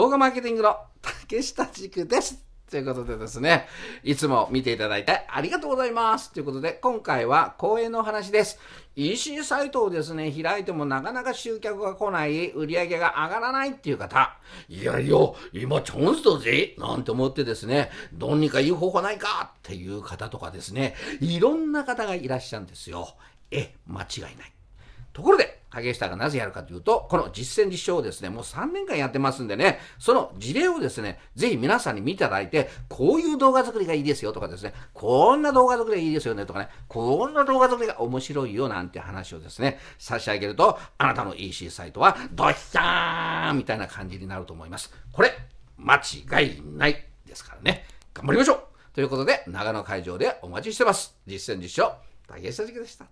動画マーケティングの 竹下塾です。ということでですね、いつも見ていただいてありがとうございます。ということで、今回は公演の話です。EC サイトをですね、開いてもなかなか集客が来ない、売り上げが上がらないっていう方、いやいや、今チャンスだぜなんて思ってですね、どうにかいい方法ないかっていう方とかですね、いろんな方がいらっしゃるんですよ。え、間違いない。ところで、影下がなぜやるかというと、この実践実証をですね、もう3年間やってますんでね、その事例をですね、ぜひ皆さんに見ていただいて、こういう動画作りがいいですよとかですね、こんな動画作りがいいですよねとかね、こんな動画作りが面白いよなんて話をですね、差し上げると、あなたの EC サイトは、ドッシャーンみたいな感じになると思います。これ、間違いないですからね、頑張りましょうということで、長野会場でお待ちしてます。実践実証、竹下塾でした。